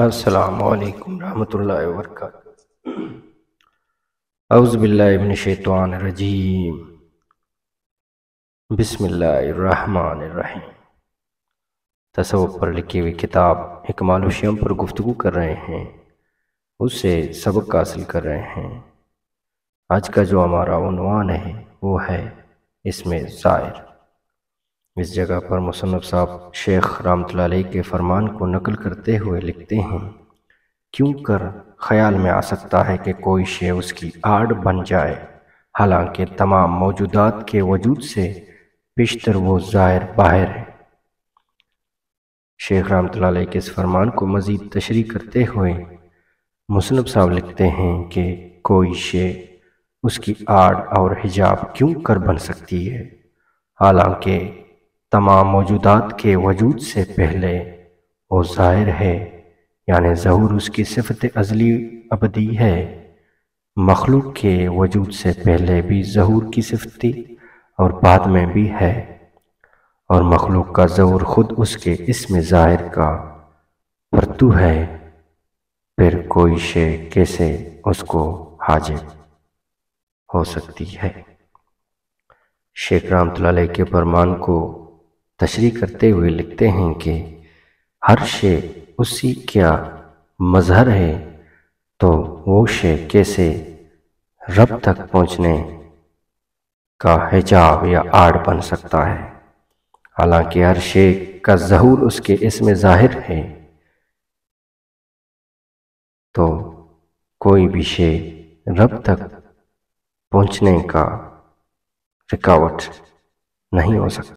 असलकम वरहमल वर्क अउज़बिल्लाशैतरजीम बसमीम तसव पर लिखी हुई किताब इकमाल शम पर गुफ्तु कर रहे हैं उससे सबक हासिल कर रहे हैं आज का जो हमारा उनवान है वो है इसमें शायर इस जगह पर मुसनफ़ साहब शेख रामतलाई के फरमान को नकल करते हुए लिखते हैं क्यों कर ख्याल में आ सकता है कि कोई शे उसकी आड़ बन जाए हालांकि तमाम मौजूदात के वजूद से पेशतर वो ज़ाहिर बाहर है शेख रामतलाई के इस फरमान को मज़ीद तशरी करते हुए मुसनफ़ साहब लिखते हैं कि कोई शे उसकी आड़ और हिजाब क्यों कर बन सकती है हालांकि तमाम मौजूदात के वजूद से पहले वो ज़ाहिर है यानि ज़हूर उसकी सिफत अजली अबदी है मखलूक के वजूद से पहले भी ज़हूर की सिफती और बाद में भी है और मखलूक का ज़हूर ख़ुद उसके इसमें ज़ाहिर का परतु है फिर कोई शे कैसे उसको हाजिर हो सकती है शेख रामतुल्ला के फरमान को तशरी करते हुए लिखते हैं कि हर शे उसी क्या मज़हर है तो वो शे कैसे रब तक पहुँचने का हिजाब या आड़ बन सकता है हालांकि हर शे का जहूर उसके इसमें जाहिर है तो कोई भी शे रब तक पहुँचने का रुकावट नहीं हो सकता